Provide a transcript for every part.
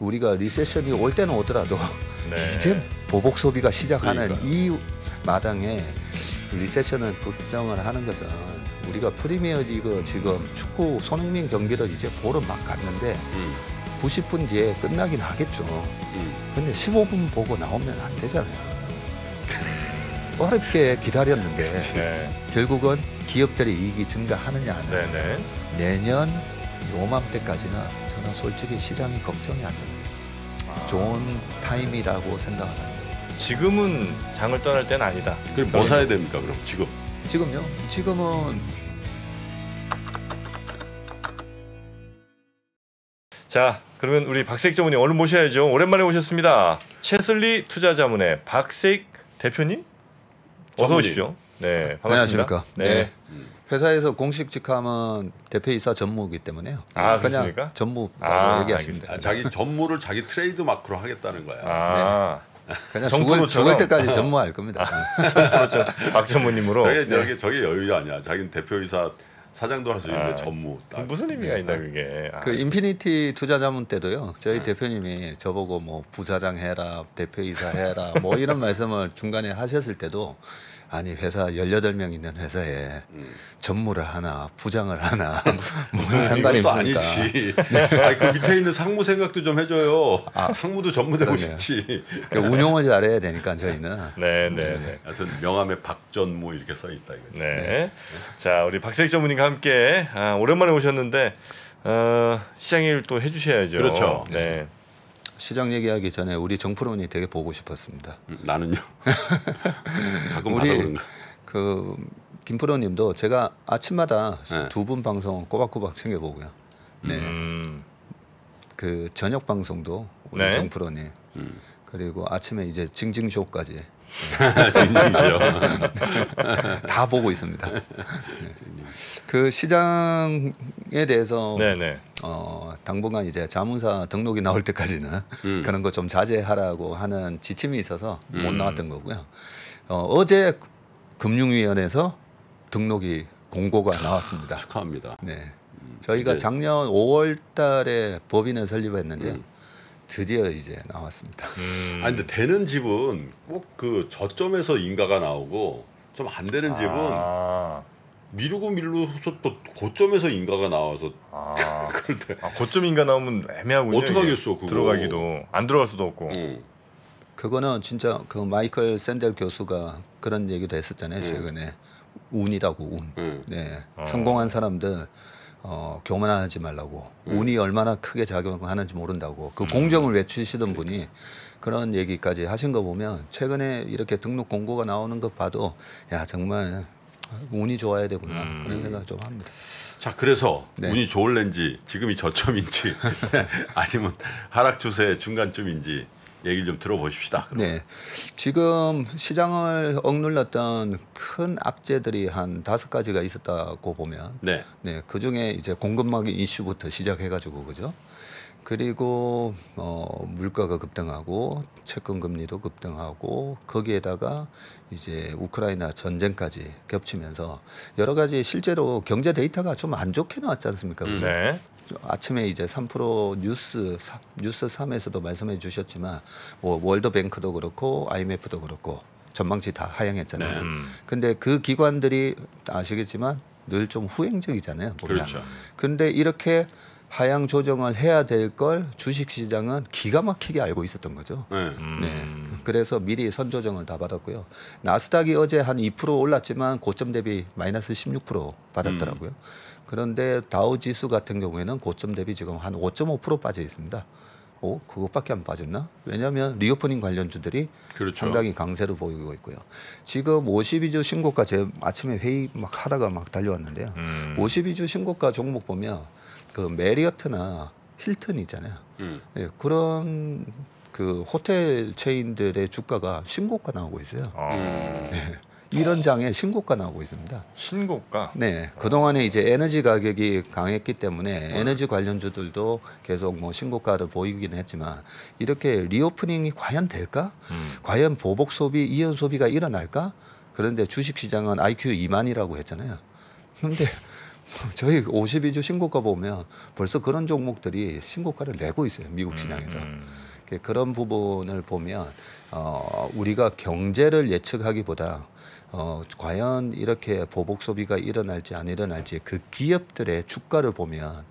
우리가 리세션이 올 때는 오더라도 네. 이제 보복 소비가 시작하는 그러니까이 마당에 리세션을 걱정을 하는 것은 우리가 프리미어 리그 지금 축구 손흥민 경기를 이제 보러 막 갔는데 음. 90분 뒤에 끝나긴 하겠죠. 음. 근데 15분 보고 나오면 안 되잖아요. 어렵게 기다렸는데 네. 결국은 기업들의 이익이 증가하느냐 안 네, 하느냐. 네. 내년 요맘때까지는 저는 솔직히 시장이 걱정이 안 됩니다. 아. 좋은 타임이라고 생각하는 거죠. 지금은 장을 떠날 때는 아니다. 그럼 뭐 사야 됩니까? 그럼 지금? 지금요? 지금은 자 그러면 우리 박세익 전문님 얼른 모셔야죠. 오랜만에 오셨습니다. 채슬리 투자자문의 박세익 대표님 어서 오십시오. 네 반갑습니다. 안녕하십니까. 네. 네. 회사에서 공식 직함은 대표이사 전무이기 때문에요. 아, 그렇습니까 전무 아, 얘기하시면 돼 아, 자기 전무를 자기 트레이드 마크로 하겠다는 거예 아. 네. 그냥 죽을, 죽을 때까지 전무할 겁니다. 그렇죠. 박 전무님으로. 저게 네. 저게 저게 여유 아니야. 자기는 대표이사 사장도 할 수 있는데 아, 전무. 딱. 무슨 의미가 네. 있나 그게. 아. 그 네. 인피니티 투자 자문 때도요. 저희 음. 대표님이 저보고 뭐 부사장 해라, 대표이사 해라, 뭐 이런 말씀을 중간에 하셨을 때도 아니 회사 18명 있는 회사에 음. 전무를 하나 부장을 하나 아, 무슨 상관이 있 아니지. 네. 아니, 그 밑에 있는 상무 생각도 좀 해줘요. 아, 상무도 전무되고 싶지. 그러니까 운영을 잘해야 되니까 저희는. 네네네. 네, 네. 하여튼 명함에 박전무 이렇게 써 있다 이거. 네. 네. 자 우리 박세익 전무님과 함께 아, 오랜만에 오셨는데 어, 시장일 또 해주셔야죠. 그렇죠. 네. 시장 얘기하기 전에 우리 정프론이 되게 보고 싶었습니다. 음, 나는요. 가끔 우리 그런가. 그 김프로님도 제가 아침마다 네. 두분 방송 꼬박꼬박 챙겨 보고요. 네. 음. 그 저녁 방송도 우리 네. 정프로님. 음. 그리고 아침에 이제 징징쇼까지 진심이죠. 다 보고 있습니다. 네. 그 시장에 대해서 네네. 어, 당분간 이제 자문사 등록이 나올 때까지는 음. 그런 거 좀 자제하라고 하는 지침이 있어서 음. 못 나왔던 거고요. 어, 어제 금융위원회에서 등록이 공고가 나왔습니다. 축하합니다. 네. 음. 저희가 작년 5월 달에 법인을 설립했는데 음. 드디어 이제 나왔습니다. 음. 아 근데 되는 집은 꼭 그 저점에서 인가가 나오고 좀 안 되는 집은 아. 미루고 미루서 또 고점에서 인가가 나와서 아. 그런데 아, 고점 인가 나오면 애매하고요 어떡하겠어 그거. 들어가기도 안 들어갈 수도 없고. 음. 그거는 진짜 그 마이클 샌델 교수가 그런 얘기도 했었잖아요 음. 최근에 운이라고 운. 네. 어. 성공한 사람들 어, 교만하지 말라고 음. 운이 얼마나 크게 작용하는지 모른다고 그 음. 공정을 외치시던 분이 그런 얘기까지 하신 거 보면 최근에 이렇게 등록 공고가 나오는 것 봐도 야 정말 운이 좋아야 되구나 음. 그런 생각 을좀 합니다. 자 그래서 네. 운이 좋을는지 지금이 저점인지 아니면 하락 추세 중간쯤인지 얘기를 좀 들어보십시다. 네. 지금 시장을 억눌렀던 큰 악재들이 한 다섯 가지가 있었다고 보면 네. 네. 그중에 이제 공급망 이슈부터 시작해 가지고 그죠? 그리고 어 물가가 급등하고 채권 금리도 급등하고 거기에다가 이제 우크라이나 전쟁까지 겹치면서 여러 가지 실제로 경제 데이터가 좀 안 좋게 나왔지 않습니까? 그죠? 네. 아침에 이제 3프로 뉴스 뉴스 3에서도 말씀해 주셨지만 뭐 월드뱅크도 그렇고 IMF도 그렇고 전망치 다 하향했잖아요. 네. 근데 그 기관들이 아시겠지만 늘 좀 후행적이잖아요. 보면. 그렇죠. 근데 이렇게 하향 조정을 해야 될 걸 주식시장은 기가 막히게 알고 있었던 거죠. 네. 음. 네. 그래서 미리 선조정을 다 받았고요. 나스닥이 어제 한 2% 올랐지만 고점 대비 마이너스 16% 받았더라고요. 음. 그런데 다우 지수 같은 경우에는 고점 대비 지금 한 5.5% 빠져 있습니다. 오, 그것밖에 안 빠졌나? 왜냐하면 리오프닝 관련주들이 그렇죠. 상당히 강세로 보이고 있고요. 지금 52주 신고가 제 아침에 회의 막 하다가 막 달려왔는데요. 음. 52주 신고가 종목 보면 그 메리어트나 힐튼 있잖아요. 음. 네, 그런 그 호텔 체인들의 주가가 신고가 나오고 있어요. 아. 네. 이런 장에 신고가 나오고 있습니다. 신고가? 네. 그동안에 이제 에너지 가격이 강했기 때문에 네. 에너지 관련주들도 계속 뭐 신고가를 보이긴 했지만 이렇게 리오프닝이 과연 될까? 음. 과연 보복 소비, 이연 소비가 일어날까? 그런데 주식 시장은 IQ 2만이라고 했잖아요. 근데 뭐 저희 52주 신고가 보면 벌써 그런 종목들이 신고가를 내고 있어요. 미국 음, 시장에서. 음, 음. 그런 부분을 보면 어, 우리가 경제를 예측하기보다 어, 과연 이렇게 보복 소비가 일어날지 안 일어날지 그 기업들의 주가를 보면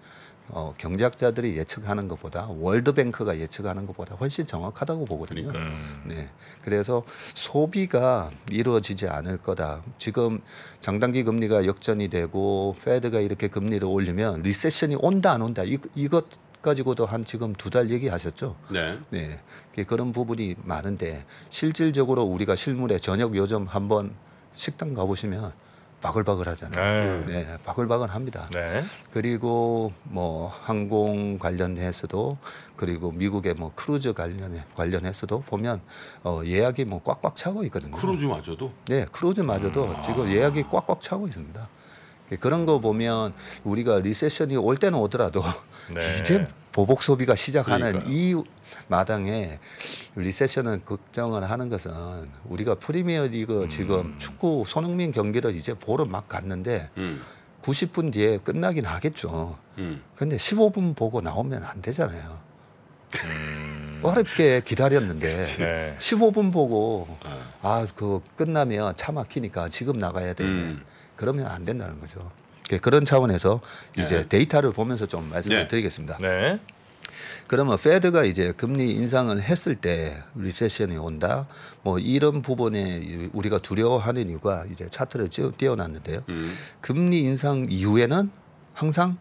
어, 경제학자들이 예측하는 것보다 월드뱅크가 예측하는 것보다 훨씬 정확하다고 보거든요. 그러니까 네, 그래서 소비가 이루어지지 않을 거다. 지금 장단기 금리가 역전이 되고 페드가 이렇게 금리를 올리면 리세션이 온다 안 온다 이, 이것 가지고도 한 지금 두 달 얘기하셨죠. 네. 네. 그런 부분이 많은데 실질적으로 우리가 실물에 저녁 요즘 한번 식당 가보시면 바글바글 하잖아요. 네, 네 바글바글 합니다. 네. 그리고 뭐 항공 관련해서도 그리고 미국의 뭐 크루즈 관련해 관련해서도 보면 어 예약이 뭐 꽉꽉 차고 있거든요. 크루즈마저도? 네, 크루즈마저도 음. 아. 지금 예약이 꽉꽉 차고 있습니다. 예, 그런 거 보면 우리가 리세션이 올 때는 오더라도 네. 이제 보복 소비가 시작하는 그러니까요. 이 마당에 리세션을 걱정을 하는 것은 우리가 프리미어리그 음. 지금 축구 손흥민 경기를 이제 보러 막 갔는데 음. 90분 뒤에 끝나긴 하겠죠. 그런데 음. 15분 보고 나오면 안 되잖아요. 음. 어렵게 기다렸는데 네. 15분 보고 네. 아그 끝나면 차 막히니까 지금 나가야 돼. 음. 그러면 안 된다는 거죠. 그, 그런 차원에서 네. 이제 네. 데이터를 보면서 좀 말씀을 네. 드리겠습니다. 네. 그러면 페드가 이제 금리 인상을 했을 때 리세션이 온다 뭐 이런 부분에 우리가 두려워하는 이유가 이제 차트를 띄워놨는데요 음. 금리 인상 이후에는 항상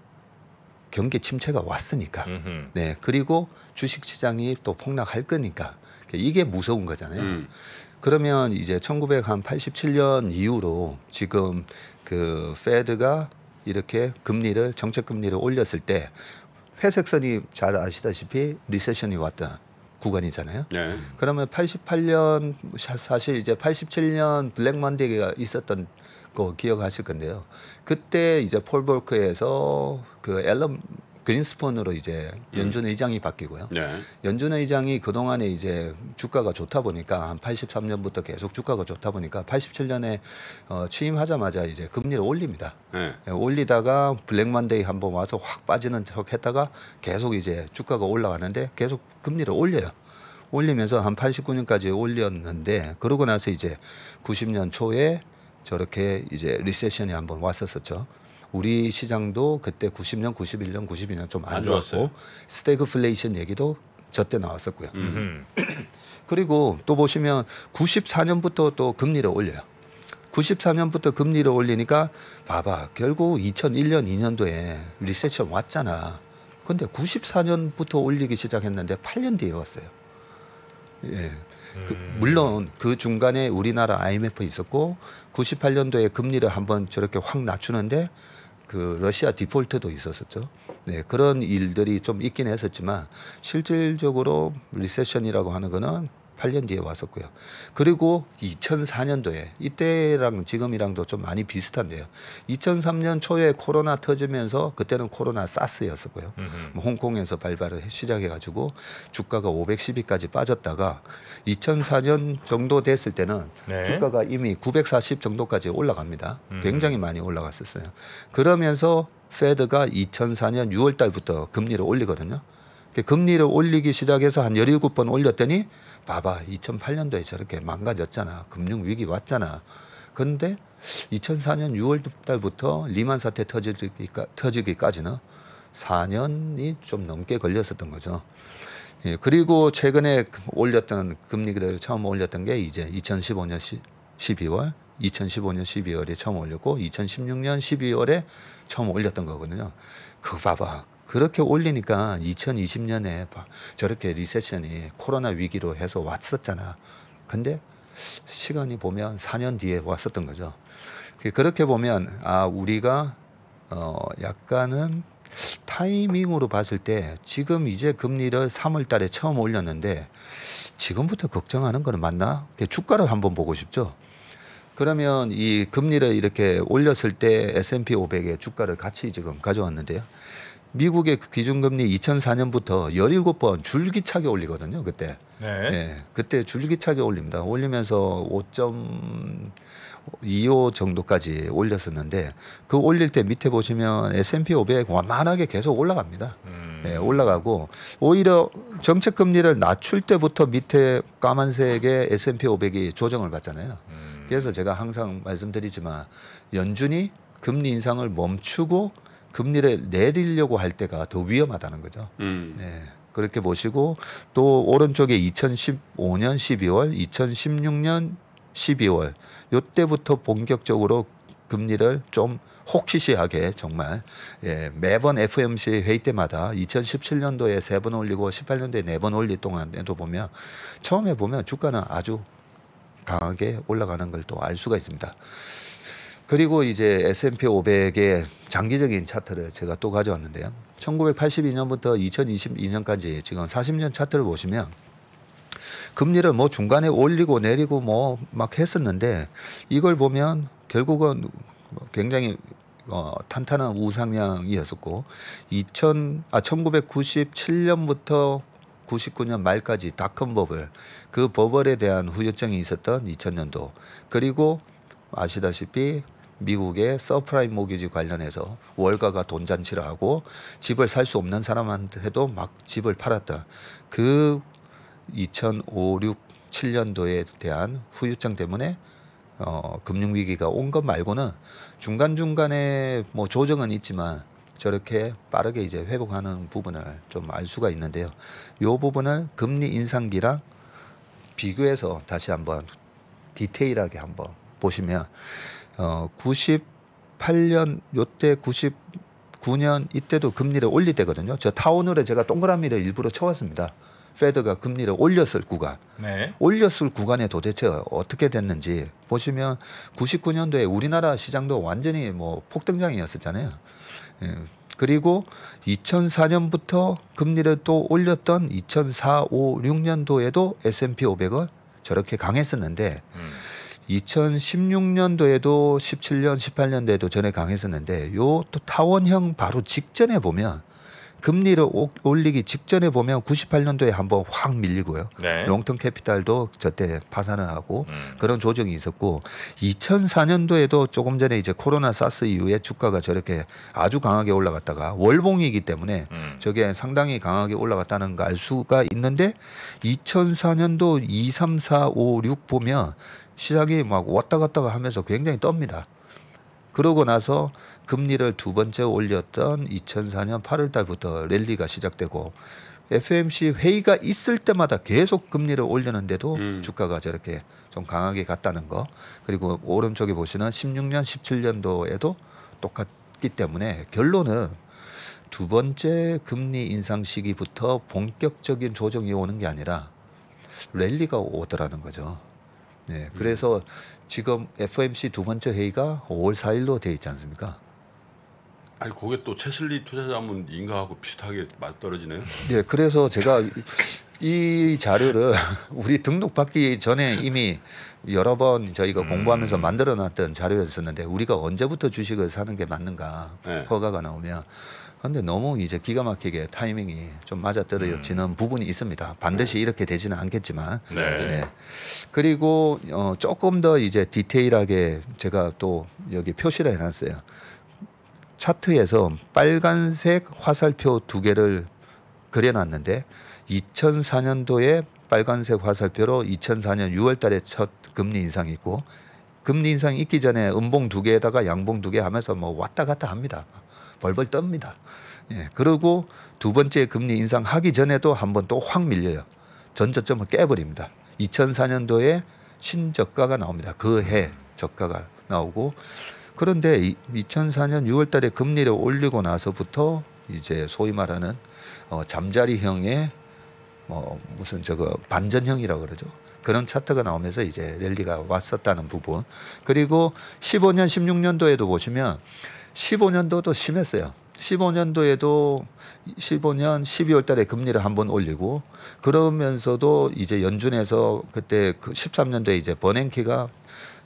경기 침체가 왔으니까 음흠. 네 그리고 주식 시장이 또 폭락할 거니까 이게 무서운 거잖아요. 음. 그러면 이제 1987년 이후로 지금 그 페드가 이렇게 금리를 정책 금리를 올렸을 때 회색선이 잘 아시다시피 리세션이 왔던 구간이잖아요. 네. 그러면 88년 사실 이제 87년 블랙 먼데이가 있었던 거 기억하실 건데요. 그때 이제 폴볼크에서 그 앨런 그린스폰으로 이제 음. 연준 의장이 바뀌고요. 네. 연준 의장이 그동안에 이제 주가가 좋다 보니까 한 83년부터 계속 주가가 좋다 보니까 87년에 어, 취임하자마자 이제 금리를 올립니다. 네. 예, 올리다가 블랙만데이 한번 와서 확 빠지는 척 했다가 계속 이제 주가가 올라가는데 계속 금리를 올려요. 올리면서 한 89년까지 올렸는데 그러고 나서 이제 90년 초에 저렇게 이제 리세션이 한번 왔었었죠. 우리 시장도 그때 90년, 91년, 92년 좀 안 좋았고 스태그플레이션 얘기도 저때 나왔었고요. 음. 그리고 또 보시면 94년부터 또 금리를 올려요. 94년부터 금리를 올리니까 봐봐 결국 2001년 2년도에 리세션 왔잖아. 근데 94년부터 올리기 시작했는데 8년 뒤에 왔어요. 예. 그, 음. 물론 그 중간에 우리나라 IMF 있었고 98년도에 금리를 한번 저렇게 확 낮추는데 그 러시아 디폴트도 있었었죠. 네, 그런 일들이 좀 있긴 했었지만 실질적으로 리세션이라고 하는 거는 8년 뒤에 왔었고요. 그리고 2004년도에 이때랑 지금이랑도 좀 많이 비슷한데요. 2003년 초에 코로나 터지면서 그때는 코로나 사스였었고요. 뭐 홍콩에서 발발을 시작해가지고 주가가 510위까지 빠졌다가 2004년 정도 됐을 때는 네. 주가가 이미 940 정도까지 올라갑니다. 음. 굉장히 많이 올라갔었어요. 그러면서 페드가 2004년 6월 달부터 금리를 올리거든요. 그 금리를 올리기 시작해서 한 17번 올렸더니 봐봐 2008년도에 저렇게 망가졌잖아. 금융위기 왔잖아. 그런데 2004년 6월 달부터 리만 사태 터지기까, 터지기까지는 4년이 좀 넘게 걸렸었던 거죠. 예, 그리고 최근에 올렸던 금리를 처음 올렸던 게 이제 2015년 시, 12월, 2015년 12월에 처음 올렸고 2016년 12월에 처음 올렸던 거거든요. 그거 봐봐. 그렇게 올리니까 2020년에 저렇게 리세션이 코로나 위기로 해서 왔었잖아. 근데 시간이 보면 4년 뒤에 왔었던 거죠. 그, 그렇게 보면 아 우리가 어 약간은 타이밍으로 봤을 때 지금 이제 금리를 3월 달에 처음 올렸는데 지금부터 걱정하는 거는 맞나? 주가를 한번 보고 싶죠. 그러면 이 금리를 이렇게 올렸을 때 S&P 500의 주가를 같이 지금 가져왔는데요. 미국의 그 기준금리 2004년부터 17번 줄기차게 올리거든요. 그때. 네. 네. 그때 줄기차게 올립니다. 올리면서 5.25 정도까지 올렸었는데 그 올릴 때 밑에 보시면 S&P 500 완만하게 계속 올라갑니다. 음. 네, 올라가고 오히려 정책금리를 낮출 때부터 밑에 까만색의 S&P 500이 조정을 받잖아요. 음. 그래서 제가 항상 말씀드리지만 연준이 금리 인상을 멈추고 금리를 내리려고 할 때가 더 위험하다는 거죠. 음. 네. 그렇게 보시고 또 오른쪽에 2015년 12월, 2016년 12월 요때부터 본격적으로 금리를 좀 혹시시하게 정말 예, 매번 FOMC 회의 때마다 2017년도에 세 번 올리고 18년도에 네 번 올릴 동안에도 보면 처음에 보면 주가는 아주 강하게 올라가는 걸 또 알 수가 있습니다. 그리고 이제 S&P 500의 장기적인 차트를 제가 또 가져왔는데요. 1982년부터 2022년까지 지금 40년 차트를 보시면 금리를 뭐 중간에 올리고 내리고 뭐 막 했었는데 이걸 보면 결국은 굉장히 어, 탄탄한 우상향이었었고 2000, 아, 1997년부터 99년 말까지 닷컴 버블 그 버블에 대한 후유증이 있었던 2000년도 그리고 아시다시피 미국의 서프라임 모기지 관련해서 월가가 돈 잔치를 하고 집을 살 수 없는 사람한테도 막 집을 팔았다. 그 2005, 6, 7년도에 대한 후유증 때문에 어, 금융 위기가 온 것 말고는 중간 중간에 뭐 조정은 있지만 저렇게 빠르게 이제 회복하는 부분을 좀 알 수가 있는데요. 요 부분을 금리 인상기랑 비교해서 다시 한번 디테일하게 한번 보시면 어 98년 요 때 99년 이때도 금리를 올릴 때거든요. 저 타오늘에 제가 동그라미를 일부러 쳐왔습니다. 페드가 금리를 올렸을 구간, 네. 올렸을 구간에 도대체 어떻게 됐는지 보시면 99년도에 우리나라 시장도 완전히 뭐 폭등장이었었잖아요. 예. 그리고 2004년부터 금리를 또 올렸던 2004, 5, 6년도에도 S&P 500은 저렇게 강했었는데 음. 2016년도에도 17년, 18년도에도 전에 강했었는데 요 또 타원형 바로 직전에 보면 금리를 올리기 직전에 보면 98년도에 한번 확 밀리고요. 네. 롱턴 캐피탈도 저때 파산을 하고 음. 그런 조정이 있었고 2004년도에도 조금 전에 이제 코로나 사스 이후에 주가가 저렇게 아주 강하게 올라갔다가 월봉이기 때문에 음. 저게 상당히 강하게 올라갔다는 걸 알 수가 있는데 2004년도 2, 3, 4, 5, 6 보면 시작이 막 왔다 갔다 하면서 굉장히 떱니다. 그러고 나서 금리를 두 번째 올렸던 2004년 8월 달부터 랠리가 시작되고 FMC 회의가 있을 때마다 계속 금리를 올렸는데도 음. 주가가 저렇게 좀 강하게 갔다는 거 그리고 오른쪽에 보시는 16년 17년도에도 똑같기 때문에 결론은 두 번째 금리 인상 시기부터 본격적인 조정이 오는 게 아니라 랠리가 오더라는 거죠. 네, 음. 그래서 지금 FOMC 두 번째 회의가 5월 4일로 돼 있지 않습니까? 아니 그게 또채슬리 투자자문 인가하고 비슷하게 맞떨어지네요. 네, 그래서 제가 이 자료를 우리 등록받기 전에 이미 여러 번 저희가 음. 공부하면서 만들어놨던 자료였었는데 우리가 언제부터 주식을 사는 게 맞는가 네. 허가가 나오면 아, 근데 너무 이제 기가 막히게 타이밍이 좀 맞아떨어지는 음. 부분이 있습니다. 반드시 네. 이렇게 되지는 않겠지만. 네. 네. 그리고 어, 조금 더 이제 디테일하게 제가 또 여기 표시를 해놨어요. 차트에서 빨간색 화살표 두 개를 그려놨는데 2004년도에 빨간색 화살표로 2004년 6월 달에 첫 금리 인상이 있고 금리 인상이 있기 전에 음봉 두 개에다가 양봉 두 개 하면서 뭐 왔다 갔다 합니다. 벌벌 떱니다. 예, 그리고 두 번째 금리 인상하기 전에도 한번 또 확 밀려요. 전저점을 깨버립니다. 2004년도에 신저가가 나옵니다. 그 해 저가가 나오고 그런데 2004년 6월 달에 금리를 올리고 나서부터 이제 소위 말하는 어, 잠자리형의 뭐 무슨 저거 반전형이라고 그러죠. 그런 차트가 나오면서 이제 랠리가 왔었다는 부분. 그리고 15년, 16년도에도 보시면 15년도 도 심했어요. 15년도에도 15년 12월 달에 금리를 한번 올리고 그러면서도 이제 연준에서 그때 그 13년도에 이제 버냉키가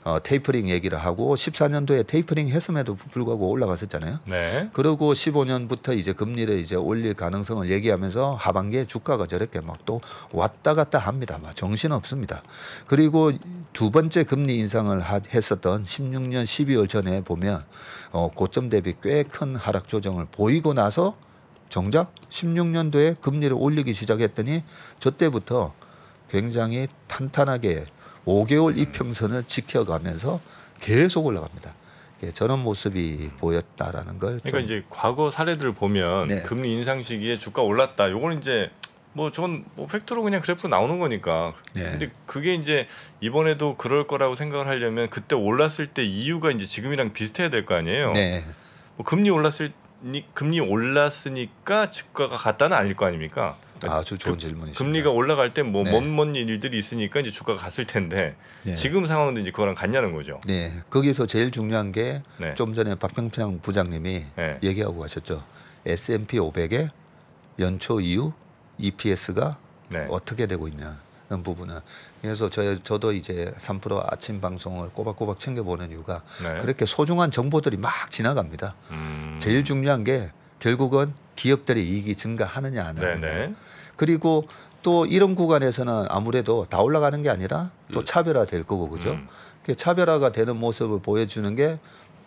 어, 테이퍼링 얘기를 하고 14년도에 테이퍼링 했음에도 불구하고 올라갔었잖아요. 네. 그리고 15년부터 이제 금리를 이제 올릴 가능성을 얘기하면서 하반기에 주가가 저렇게 막 또 왔다 갔다 합니다. 막 정신 없습니다. 그리고 두 번째 금리 인상을 하, 했었던 16년 12월 전에 보면 어, 고점 대비 꽤 큰 하락 조정을 보이고 나서 정작 16년도에 금리를 올리기 시작했더니 저 때부터 굉장히 탄탄하게 5개월 이평선을 지켜가면서 계속 올라갑니다. 예, 저런 모습이 보였다라는 걸. 그러니까 이제 과거 사례들을 보면 네. 금리 인상 시기에 주가 올랐다. 요거는 이제 뭐 저건 뭐 팩트로 그냥 그래프 나오는 거니까. 네. 근데 그게 이제 이번에도 그럴 거라고 생각을 하려면 그때 올랐을 때 이유가 이제 지금이랑 비슷해야 될 거 아니에요. 네. 뭐 금리 올랐을 금리 올랐으니까 주가가 갔다는 아닐 거 아닙니까? 아주 좋은 질문이시죠. 금리가 올라갈 때뭐 네. 뭔뭔 일들이 있으니까 이제 주가가 갔을 텐데 네. 지금 상황도 이제 그거랑 같냐는 거죠. 네. 거기서 제일 중요한 게좀 네. 전에 박병창 부장님이 네. 얘기하고 가셨죠. S&P 500의 연초 이후 EPS가 네. 어떻게 되고 있냐. 이 부분은 그래서 저, 저도 이제 3% 아침 방송을 꼬박꼬박 챙겨보는 이유가 네. 그렇게 소중한 정보들이 막 지나갑니다. 음. 제일 중요한 게 결국은 기업들의 이익이 증가하느냐 안 하느냐. 네, 네. 그리고 또 이런 구간에서는 아무래도 다 올라가는 게 아니라 또 음. 차별화될 거고 그죠? 음. 차별화가 되는 모습을 보여주는 게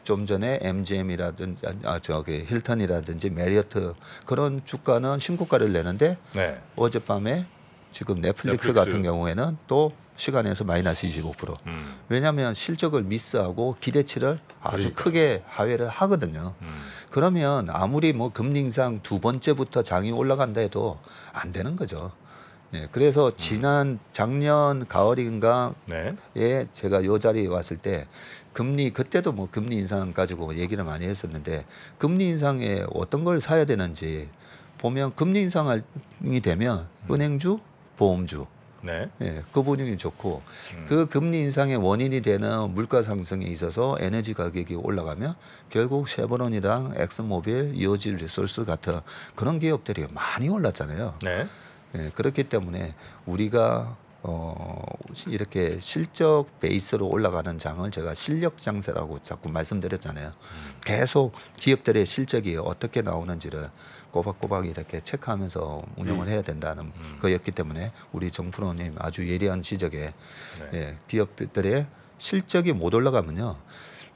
좀 전에 MGM이라든지 아 저기 힐턴이라든지 메리어트 그런 주가는 신고가를 내는데 네. 어젯밤에 지금 넷플릭스, 넷플릭스, 같은 경우에는 또 시간에서 마이너스 25%. 음. 왜냐하면 실적을 미스하고 기대치를 아주 그러니까. 크게 하회를 하거든요. 음. 그러면 아무리 뭐 금리 인상 두 번째부터 장이 올라간다 해도 안 되는 거죠. 예, 그래서 음. 지난 작년 가을인가에 네. 제가 요 자리에 왔을 때 금리 그때도 뭐 금리 인상 가지고 얘기를 많이 했었는데 금리 인상에 어떤 걸 사야 되는지 보면 금리 인상이 되면 음. 은행주, 보험주 네. 예, 그 분위기 좋고 음. 그 금리 인상의 원인이 되는 물가 상승에 있어서 에너지 가격이 올라가면 결국 쉐보론이랑 엑스모빌, 이오지 리소스 같은 그런 기업들이 많이 올랐잖아요. 네. 예, 그렇기 때문에 우리가 어, 이렇게 실적 베이스로 올라가는 장을 제가 실력 장세라고 자꾸 말씀드렸잖아요. 음. 계속 기업들의 실적이 어떻게 나오는지를 꼬박꼬박 이렇게 체크하면서 운영을 음. 해야 된다는 음. 거였기 때문에 우리 정프로님 아주 예리한 지적에 네. 예, 기업들의 실적이 못 올라가면요.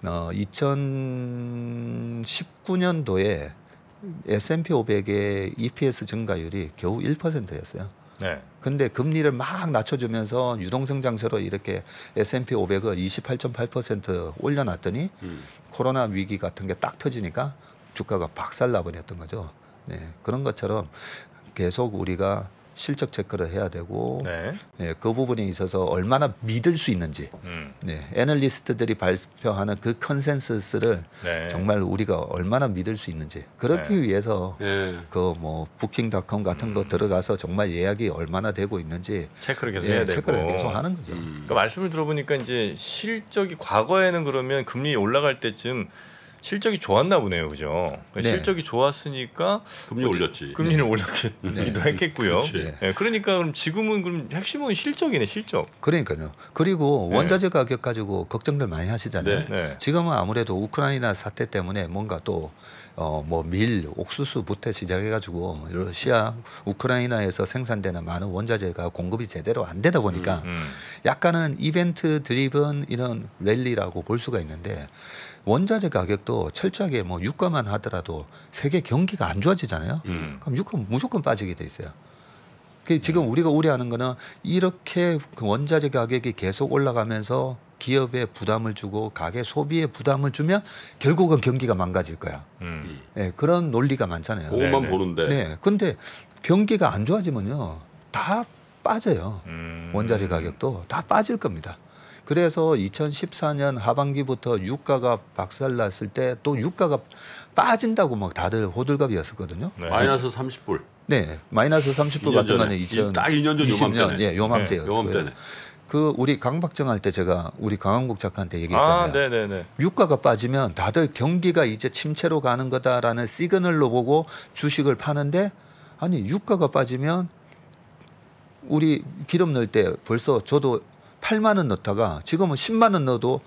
어, 2019년도에 S&P 500의 EPS 증가율이 겨우 1%였어요. 네. 근데 금리를 막 낮춰주면서 유동성장세로 이렇게 S&P 500을 28.8% 올려놨더니 음. 코로나 위기 같은 게 딱 터지니까 주가가 박살나버렸던 거죠. 네, 그런 것처럼 계속 우리가 실적 체크를 해야 되고 네. 예, 그 부분에 있어서 얼마나 믿을 수 있는지 음. 네, 애널리스트들이 발표하는 그 컨센서스를 네. 정말 우리가 얼마나 믿을 수 있는지 그렇기 네. 위해서 예. 그뭐 부킹닷컴 같은 음. 거 들어가서 정말 예약이 얼마나 되고 있는지 체크를 계속 예, 해야 체크를 되고 계속 하는 거죠. 음. 그러니까 말씀을 들어보니까 이제 실적이 과거에는 그러면 금리 올라갈 때쯤 실적이 좋았나 보네요, 그죠? 그러니까 네. 실적이 좋았으니까 금리 올렸지. 금리를 네. 올렸기도 네. 했겠고요. 네. 네. 그러니까 그럼 지금은 그럼 핵심은 실적이네, 실적. 그러니까요. 그리고 네. 원자재 가격 가지고 걱정들 많이 하시잖아요. 지금은 아무래도 우크라이나 사태 때문에 뭔가 또 어, 뭐 밀, 옥수수부터 시작해가지고 러시아, 우크라이나에서 생산되는 많은 원자재가 공급이 제대로 안 되다 보니까 음, 음. 약간은 이벤트 드리븐 이런 랠리라고 볼 수가 있는데 원자재 가격도 철저하게 뭐 유가만 하더라도 세계 경기가 안 좋아지잖아요. 음. 그럼 유가 무조건 빠지게 돼 있어요. 그 지금 네. 우리가 우려하는 거는 이렇게 그 원자재 가격이 계속 올라가면서 기업에 부담을 주고 가계 소비에 부담을 주면 결국은 경기가 망가질 거야. 음. 네, 그런 논리가 많잖아요. 그것만 네네. 보는데. 네. 근데 경기가 안 좋아지면요. 다 빠져요. 음. 원자재 가격도 다 빠질 겁니다. 그래서 2014년 하반기부터 유가가 박살났을 때 또 유가가 빠진다고 막 다들 호들갑이었었거든요. 네. 마이너스 30불. 네, 마이너스 30불 같은 거는 2000, 딱 2년 전요맘때 예, 요맘때였어요. 네, 요맘때네. 그 우리 강박정 할 때 제가 우리 강한국 작가한테 얘기했잖아요. 아, 유가가 빠지면 다들 경기가 이제 침체로 가는 거다라는 시그널로 보고 주식을 파는데 아니 유가가 빠지면 우리 기름 넣을 때 벌써 저도 8만 원 넣다가 지금은 10만 원 넣어도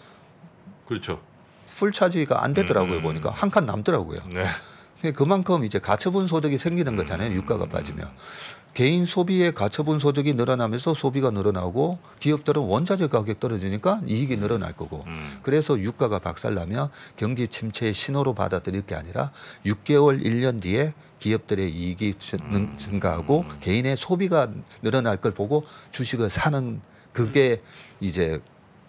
그렇죠. 풀 차지가 안 되더라고요 음. 보니까 한 칸 남더라고요. 네. 그만큼 이제 가처분 소득이 생기는 거잖아요. 유가가 빠지면 개인 소비의 가처분 소득이 늘어나면서 소비가 늘어나고 기업들은 원자재 가격 떨어지니까 이익이 늘어날 거고 음. 그래서 유가가 박살나면 경기 침체의 신호로 받아들일 게 아니라 6개월, 1년 뒤에 기업들의 이익이 음. 증가하고 음. 개인의 소비가 늘어날 걸 보고 주식을 사는 그게 이제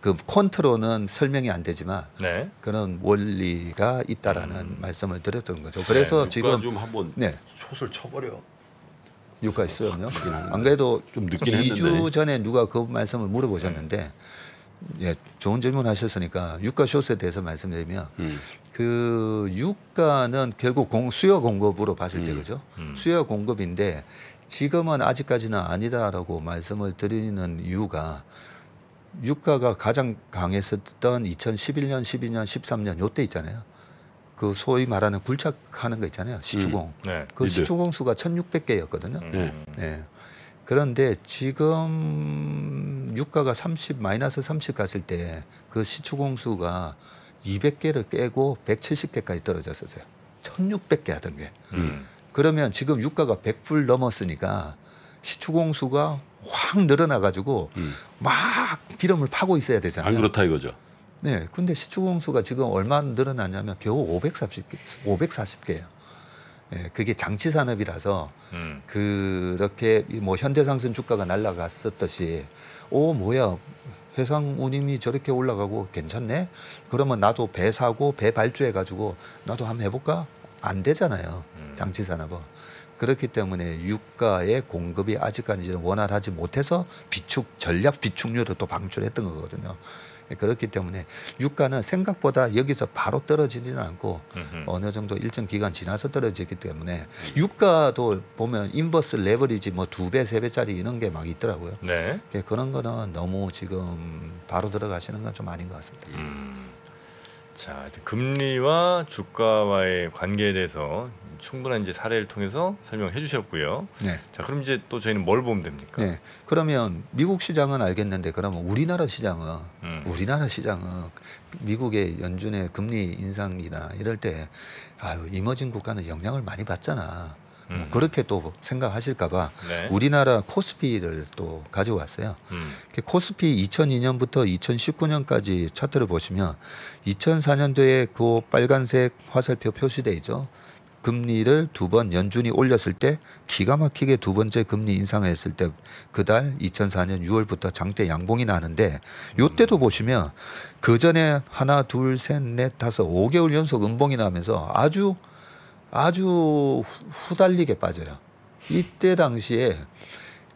그 콘트로는 설명이 안 되지만 네. 그런 원리가 있다라는 음. 말씀을 드렸던 거죠. 네, 그래서 네, 지금 좀 한번 네. 솥을 쳐버려. 유가 있어요. 안 그래도 좀 늦긴 2주 했는데. 전에 누가 그 말씀을 물어보셨는데 음. 예, 좋은 질문 하셨으니까 유가 쇼스에 대해서 말씀드리면 음. 그 유가는 결국 공, 수요 공급으로 봤을 때 음. 그죠? 음. 수요 공급인데 지금은 아직까지는 아니다라고 말씀을 드리는 이유가 유가가 가장 강했었던 2011년, 12년, 13년 요때 있잖아요. 그 소위 말하는 굴착하는 거 있잖아요. 음. 시추공. 네, 그 음, 네. 그 이들. 시추공 수가 1,600개였거든요. 음. 네. 그런데 지금 유가가 30 마이너스 30 갔을 때 그 시추공 수가 200개를 깨고 170개까지 떨어졌었어요. 1,600개 하던 게. 음. 그러면 지금 유가가 100불 넘었으니까 시추공수가 확 늘어나가지고 음. 막 기름을 파고 있어야 되잖아요. 안 그렇다 이거죠. 네. 근데 시추공수가 지금 얼마 늘어났냐면 겨우 540개, 540개예요. 예, 그게 장치 산업이라서 음. 그렇게 뭐 현대상승 주가가 날라갔었듯이 오 뭐야 해상 운임이 저렇게 올라가고 괜찮네 그러면 나도 배 사고 배 발주해 가지고 나도 한번 해볼까 안 되잖아요 장치 산업은. 그렇기 때문에 유가의 공급이 아직까지는 원활하지 못해서 비축 전략 비축률을 또 방출했던 거거든요. 예, 그렇기 때문에 유가는 생각보다 여기서 바로 떨어지지는 않고 으흠. 어느 정도 일정 기간 지나서 떨어지기 때문에 유가도 보면 인버스 레버리지 뭐 두 배, 세 배짜리 이런 게 막 있더라고요. 네. 예, 그런 거는 너무 지금 바로 들어가시는 건 좀 아닌 것 같습니다. 음. 자, 금리와 주가와의 관계에 대해서 충분한 이제 사례를 통해서 설명해 주셨고요. 네. 자, 그럼 이제 또 저희는 뭘 보면 됩니까? 네. 그러면 미국 시장은 알겠는데 그러면 우리나라 시장은 음. 우리나라 시장은 미국의 연준의 금리 인상이나 이럴 때 아유, 이머진 국가는 영향을 많이 받잖아. 뭐 음. 그렇게 또 생각하실까봐 네. 우리나라 코스피를 또 가져왔어요. 음. 그 코스피 2002년부터 2019년까지 차트를 보시면 2004년도에 그 빨간색 화살표 표시돼 있죠. 금리를 두 번 연준이 올렸을 때 기가 막히게 두 번째 금리 인상했을 때 그 달 2004년 6월부터 장대 양봉이 나는데 요때도 음. 보시면 그 전에 하나 둘 셋 넷 다섯 5개월 연속 음봉이 나면서 아주 아주 후달리게 빠져요. 이때 당시에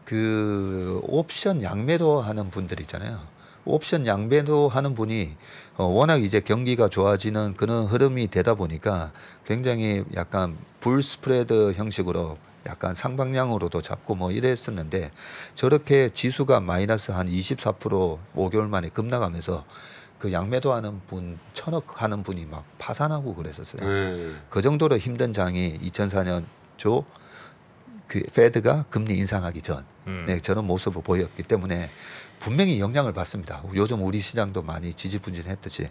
그 옵션 양매도 하는 분들 있잖아요. 옵션 양배도 하는 분이 어, 워낙 이제 경기가 좋아지는 그런 흐름이 되다 보니까 굉장히 약간 불스프레드 형식으로 약간 상방량으로도 잡고 뭐 이랬었는데 저렇게 지수가 마이너스 한 24% 5개월 만에 급락하면서 그 양매도 하는 분 천억 하는 분이 막 파산하고 그랬었어요. 음. 그 정도로 힘든 장이 2004년 초 그 페드가 금리 인상하기 전 음. 네, 저런 모습을 보였기 때문에 분명히 영향을 받습니다. 요즘 우리 시장도 많이 지지분진했듯이.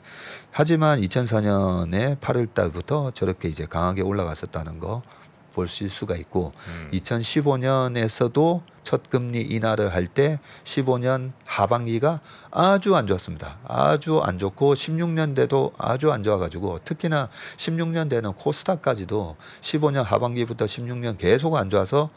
하지만 2004년에 8월 달부터 저렇게 이제 강하게 올라갔었다는 거 볼 수가 있고 음. 2015년에서도 첫 금리 인하를 할 때 15년 하반기가 아주 안 좋았습니다. 아주 안 좋고 16년대도 아주 안 좋아가지고 특히나 16년대는 코스닥까지도 15년 하반기부터 16년 계속 안 좋아서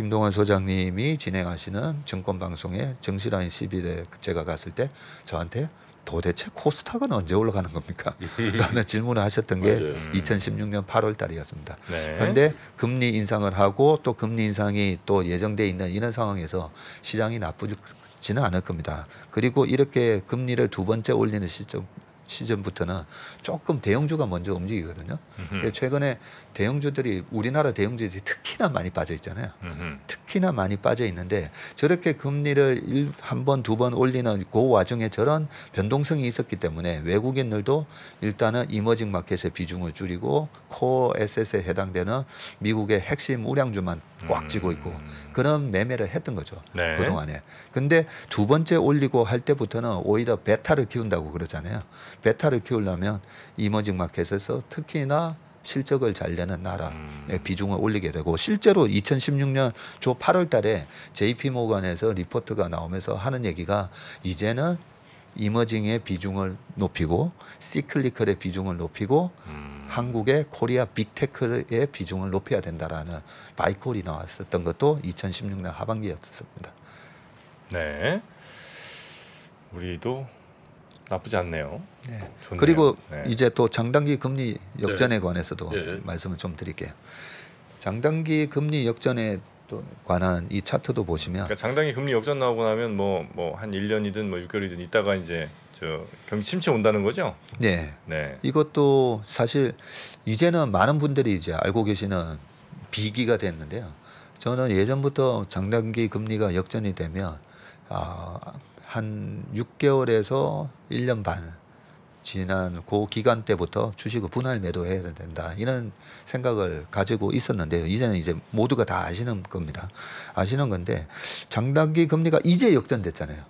김동환 소장님이 진행하시는 증권방송에 정시라인 1일에 제가 갔을 때 저한테 도대체 코스닥은 언제 올라가는 겁니까? 라는 질문을 하셨던 게 맞아요. 2016년 음. 8월 달이었습니다. 네. 그런데 금리 인상을 하고 또 금리 인상이 또 예정돼 있는 이런 상황에서 시장이 나쁘지는 않을 겁니다. 그리고 이렇게 금리를 두 번째 올리는 시점 시즌부터는 조금 대형주가 먼저 움직이거든요. 음흠. 예, 최근에 대형주들이 우리나라 대형주들이 특히나 많이 빠져 있잖아요. 음흠. 특히나 많이 빠져 있는데 저렇게 금리를 일, 한 번, 두 번 올리는 그 와중에 저런 변동성이 있었기 때문에 외국인들도 일단은 이머징 마켓의 비중을 줄이고 코어 SS에 해당되는 미국의 핵심 우량주만 꽉 음. 쥐고 있고 그런 매매를 했던 거죠. 네. 그동안에. 근데 두 번째 올리고 할 때부터는 오히려 베타를 키운다고 그러잖아요. 베타를 키우려면 이머징 마켓에서 특히나 실적을 잘 내는 나라의 음. 비중을 올리게 되고 실제로 2016년 조 8월 달에 JP 모건에서 리포트가 나오면서 하는 얘기가 이제는 이머징의 비중을 높이고 시클리컬의 비중을 높이고 음. 한국의 코리아 빅테크의 비중을 높여야 된다라는 바이콜이 나왔었던 것도 2016년 하반기였습니다. 네. 우리도 나쁘지 않네요. 네. 좋네요. 그리고 네. 이제 또 장단기 금리 네. 역전에 네. 관해서도 예. 말씀을 좀 드릴게요. 장단기 금리 역전에 또 관한 이 차트도 보시면 그러니까 장단기 금리 역전 나오고 나면 뭐 뭐한 1년이든 뭐 6개월이든 뭐 뭐 있다가 이제 저 경기 침체 온다는 거죠? 네. 네. 이것도 사실 이제는 많은 분들이 이제 알고 계시는 비기가 됐는데요. 저는 예전부터 장단기 금리가 역전이 되면 어, 한 6개월에서 1년 반 지난 그 기간 때부터 주식을 분할 매도해야 된다 이런 생각을 가지고 있었는데요. 이제는 이제 모두가 다 아시는 겁니다. 아시는 건데 장단기 금리가 이제 역전됐잖아요.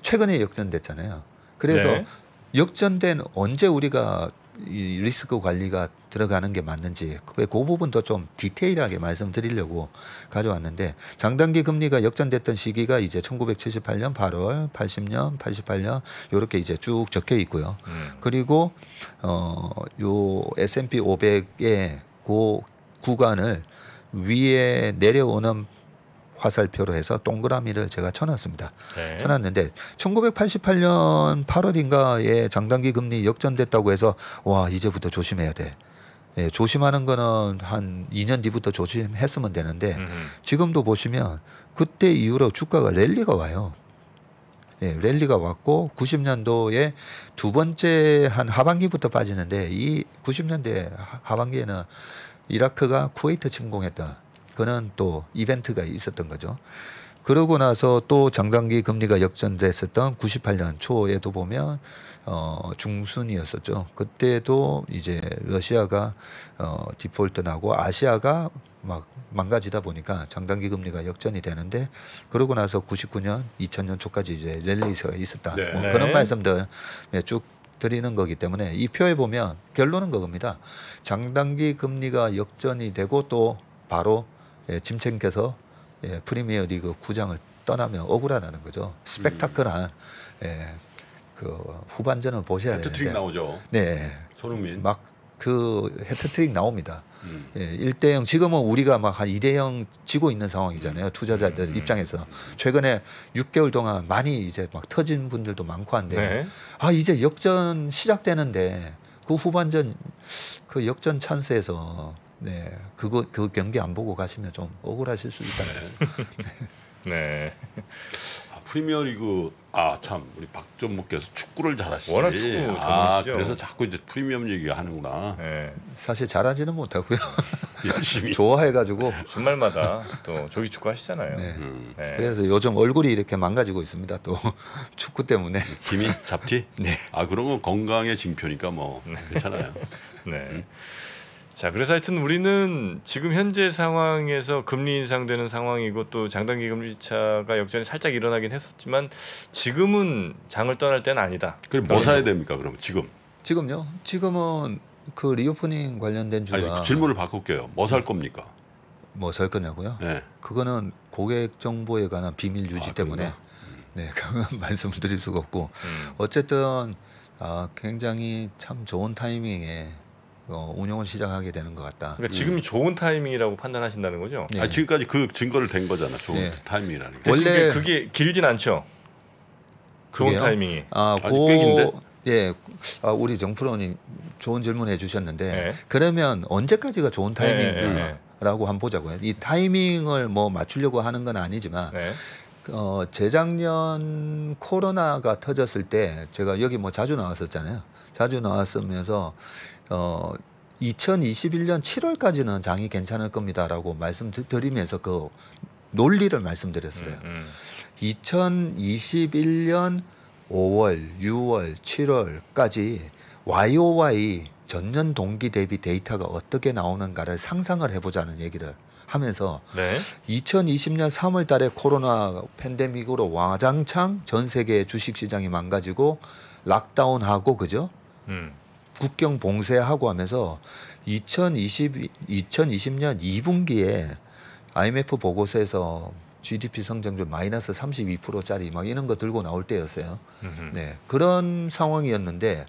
최근에 역전됐잖아요. 그래서 네. 역전된 언제 우리가 이 리스크 관리가 들어가는 게 맞는지 그 부분도 좀 디테일하게 말씀드리려고 가져왔는데 장단기 금리가 역전됐던 시기가 이제 1978년 8월, 80년, 88년 요렇게 이제 쭉 적혀 있고요. 음. 그리고 어 요 S&P 500의 고그 구간을 위에 내려오는 화살표로 해서 동그라미를 제가 쳐놨습니다. 네. 쳐놨는데 1988년 8월인가에 장단기 금리 역전됐다고 해서 와 이제부터 조심해야 돼. 예, 조심하는 거는 한 2년 뒤부터 조심했으면 되는데 음흠. 지금도 보시면 그때 이후로 주가가 랠리가 와요. 예, 랠리가 왔고 90년도에 두 번째 한 하반기부터 빠지는데 이 90년대 하반기에는 이라크가 쿠웨이트 침공했다. 그는 또 이벤트가 있었던 거죠. 그러고 나서 또 장단기 금리가 역전됐었던 98년 초에도 보면 어 중순이었었죠. 그때도 이제 러시아가 어 디폴트 나고 아시아가 막 망가지다 보니까 장단기 금리가 역전이 되는데 그러고 나서 99년 2000년 초까지 이제 랠리가 있었다. 네. 뭐 그런 말씀들 쭉 드리는 거기 때문에 이 표에 보면 결론은 그겁니다. 장단기 금리가 역전이 되고 또 바로 예, 짐챙겨서 예, 프리미어리그 구장을 떠나면 억울하다는 거죠. 스펙타클한 음. 예, 그 후반전을 보셔야 되는데. 트릭 나오죠. 네. 손흥민. 막 그해트트릭 나옵니다. 음. 예, 1대0 지금은 우리가 막 한 2대0 지고 있는 상황이잖아요. 음. 투자자들 음. 입장에서 최근에 6개월 동안 많이 이제 막 터진 분들도 많고 한데 네. 아 이제 역전 시작되는데 그 후반전 그 역전 찬스에서 네, 그거 그 경기 안 보고 가시면 좀 억울하실 수 있다는 네. 거죠. 네. 아, 프리미어리그 아참 우리 박전무께서 축구를 잘하시지. 워낙 축구 전문시죠아 아, 그래서 자꾸 이제 프리미엄 얘기하는구나. 네. 사실 잘하지는 못하고요. 열심히 좋아해가지고 주말마다 또 조기 축구 하시잖아요. 네. 음. 네. 그래서 요즘 얼굴이 이렇게 망가지고 있습니다. 또 축구 때문에 김이 잡티. 네. 아 그런 건 건강의 징표니까 뭐 네. 괜찮아요. 네. 음. 자, 그래서 하여튼 우리는 지금 현재 상황에서 금리 인상되는 상황이고 또 장단기 금리 차가 역전이 살짝 일어나긴 했었지만 지금은 장을 떠날 때는 아니다. 그럼 뭐 사야 됩니까? 그럼 지금? 지금요? 지금은 그 리오프닝 관련된 주가 아니, 그 질문을 바꿀게요. 뭐 살 겁니까? 뭐 살 거냐고요? 네. 그거는 고객 정보에 관한 비밀 유지 아, 때문에 네, 그건 말씀을 드릴 수가 없고 음. 어쨌든 아, 굉장히 참 좋은 타이밍에 어, 운영을 시작하게 되는 것 같다. 그러니까 지금이 음. 좋은 타이밍이라고 판단하신다는 거죠? 네. 아니, 지금까지 그 증거를 댄 거잖아. 좋은 네. 타이밍이라는 게. 원래 그게 길진 않죠. 좋은 그게요? 타이밍이. 아, 고... 예, 아, 우리 정프로님 좋은 질문 해주셨는데 네. 그러면 언제까지가 좋은 네, 타이밍인가라고 한번 보자고요. 이 타이밍을 뭐 맞추려고 하는 건 아니지만 네. 어, 재작년 코로나가 터졌을 때 제가 여기 뭐 자주 나왔었잖아요. 자주 나왔으면서 어 2021년 7월까지는 장이 괜찮을 겁니다라고 말씀드리면서 그 논리를 말씀드렸어요. 음, 음. 2021년 5월, 6월, 7월까지 YOY 전년 동기 대비 데이터가 어떻게 나오는가를 상상을 해보자는 얘기를 하면서 네. 2020년 3월 달에 코로나 팬데믹으로 와장창 전 세계 주식 시장이 망가지고 락다운하고 그죠? 음. 국경 봉쇄하고 하면서 2020, 2020년 2분기에 IMF 보고서에서 GDP 성장률 마이너스 32%짜리 막 이런 거 들고 나올 때였어요. 네. 그런 상황이었는데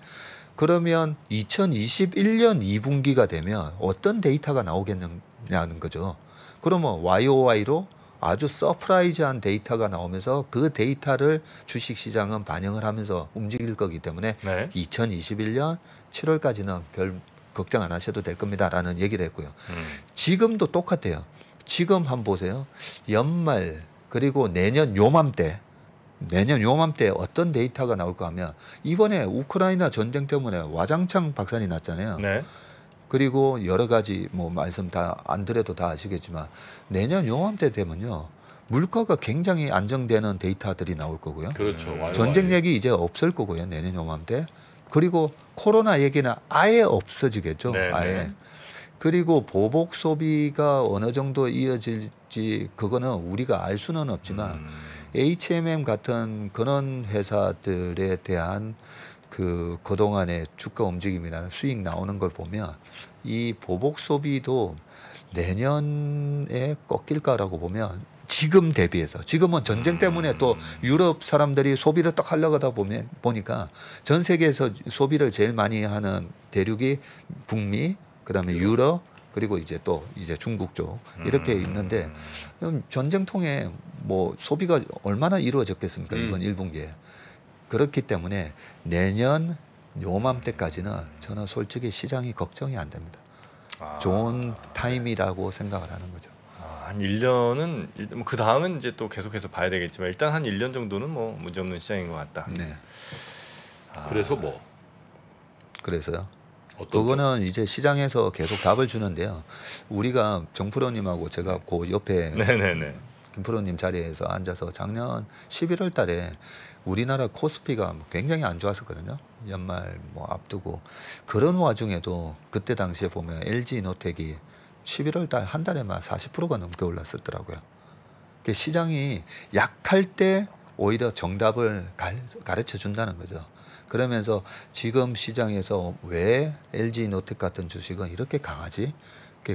그러면 2021년 2분기가 되면 어떤 데이터가 나오겠느냐는 거죠. 그러면 YOY로 아주 서프라이즈한 데이터가 나오면서 그 데이터를 주식시장은 반영을 하면서 움직일 거기 때문에 네. 2021년 7월까지는 별 걱정 안 하셔도 될 겁니다라는 얘기를 했고요. 음. 지금도 똑같아요. 지금 한번 보세요. 연말 그리고 내년 요맘때 내년 요맘때 어떤 데이터가 나올까 하면 이번에 우크라이나 전쟁 때문에 와장창 박산이 났잖아요. 네. 그리고 여러 가지 뭐 말씀 다 안 드려도 다 아시겠지만 내년 요맘때 되면요. 물가가 굉장히 안정되는 데이터들이 나올 거고요. 그렇죠. 와이, 음. 전쟁 와이. 얘기 이제 없을 거고요. 내년 요맘때. 그리고 코로나 얘기는 아예 없어지겠죠. 네네. 아예. 그리고 보복 소비가 어느 정도 이어질지 그거는 우리가 알 수는 없지만 음. H&M 같은 그런 회사들에 대한 그 그동안의 주가 움직임이나 수익 나오는 걸 보면 이 보복 소비도 내년에 꺾일까라고 보면 지금 대비해서 지금은 전쟁 음. 때문에 또 유럽 사람들이 소비를 딱 하려고 하다 보면 보니까 전 세계에서 소비를 제일 많이 하는 대륙이 북미 그다음에 유럽 그리고 이제 또 이제 중국 쪽 이렇게 음. 있는데 전쟁 통에 뭐 소비가 얼마나 이루어졌겠습니까 음. 이번 일분기에 그렇기 때문에 내년 요맘때까지는 저는 솔직히 시장이 걱정이 안 됩니다. 아. 좋은 타임이라고 생각을 하는 거죠. 아, 한 1년은 뭐 그 다음은 이제 또 계속해서 봐야 되겠지만 일단 한 1년 정도는 뭐 문제 없는 시장인 것 같다. 네. 아. 그래서 뭐? 그래서요. 그거는 쪽? 이제 시장에서 계속 답을 주는데요. 우리가 정프로님하고 제가 그 옆에 네네네. 김프로님 자리에서 앉아서 작년 11월 달에 우리나라 코스피가 굉장히 안 좋았었거든요. 연말 뭐 앞두고 그런 와중에도 그때 당시에 보면 LG 이노텍이 11월 달 한 달에만 40%가 넘게 올랐었더라고요. 시장이 약할 때 오히려 정답을 가르쳐 준다는 거죠. 그러면서 지금 시장에서 왜 LG 노텍 같은 주식은 이렇게 강하지?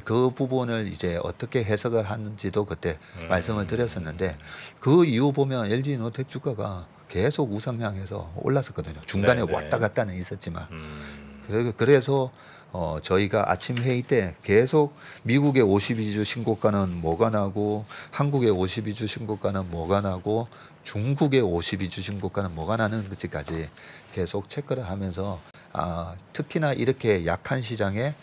그 부분을 이제 어떻게 해석을 하는지도 그때 음. 말씀을 드렸었는데 그 이후 보면 LG 노텍 주가가 계속 우상향해서 올랐었거든요. 중간에 네네. 네. 왔다 갔다는 있었지만. 음. 그래서 어, 저희가 아침 회의 때 계속 미국의 52주 신고가는 뭐가 나고 한국의 52주 신고가는 뭐가 나고 중국의 52주 신고가는 뭐가 나는 그 것까지 계속 체크를 하면서 아, 특히나 이렇게 약한 시장에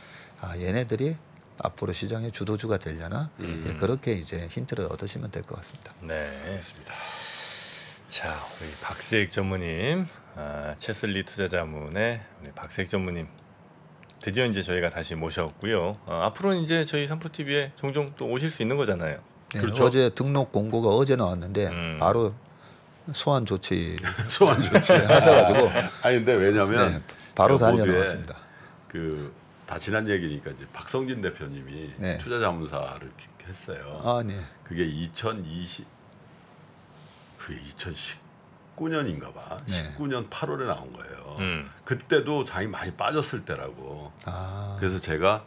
아, 얘네들이 앞으로 시장의 주도주가 되려나 음. 예, 그렇게 이제 힌트를 얻으시면 될 것 같습니다. 네, 알겠습니다. 자, 우리 박세익 전무님, 아, 채슬리 투자자문의 우리 박세익 전무님 드디어 이제 저희가 다시 모셨고요. 아, 어, 앞으로 이제 저희 삼프 TV에 종종 또 오실 수 있는 거잖아요. 네, 그렇죠? 어제 등록 공고가 어제 나왔는데 음. 바로 소환 조치 소환 조치 하셔가지고 아니 근데 왜냐면 네, 바로 다녀왔습니다. 그 다 지난 얘기니까 이제 박성진 대표님이 네. 투자자문사를 했어요. 아 네. 그게 2020 그게 2019년인가 봐. 네. 19년 8월에 나온 거예요. 음. 그때도 장이 많이 빠졌을 때라고. 아. 그래서 제가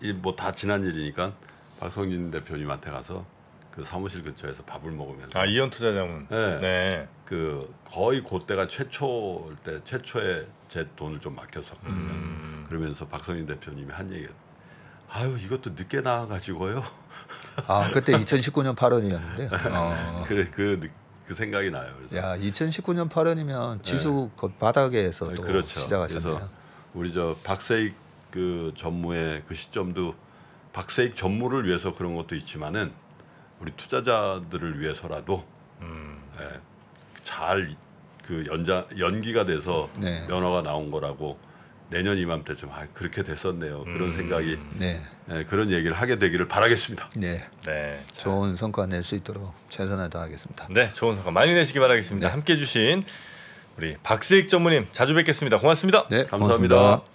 이 뭐 다 지난 일이니까 박성진 대표님한테 가서 그 사무실 근처에서 밥을 먹으면서 아 이현 투자자문 네. 네. 그 거의 그때가 최초 일때 최초에 제 돈을 좀 맡겼었거든요. 음. 그러면서 박성인 대표님이 한 얘기 아유 이것도 늦게 나와가지고요. 아 그때 2019년 8월이었는데. 어. 그래 그그 생각이 나요. 그래서 야, 2019년 8월이면 지수 네. 바닥에서 네, 또 그렇죠. 시작하셨네요. 그래서 우리 저 박세익 그 전무의 그 시점도 박세익 전무를 위해서 그런 것도 있지만은 우리 투자자들을 위해서라도 음. 네, 예, 잘그 연자 연기가 돼서 네. 면허가 나온 거라고 내년 이맘때쯤 아 그렇게 됐었네요. 그런 음. 생각이 네. 네, 그런 얘기를 하게 되기를 바라겠습니다. 네. 네. 좋은 성과 낼 수 있도록 최선을 다하겠습니다. 네, 좋은 성과 많이 내시기 바라겠습니다. 네. 함께 해 주신 우리 박세익 전무님 자주 뵙겠습니다. 고맙습니다. 네, 감사합니다 고맙습니다.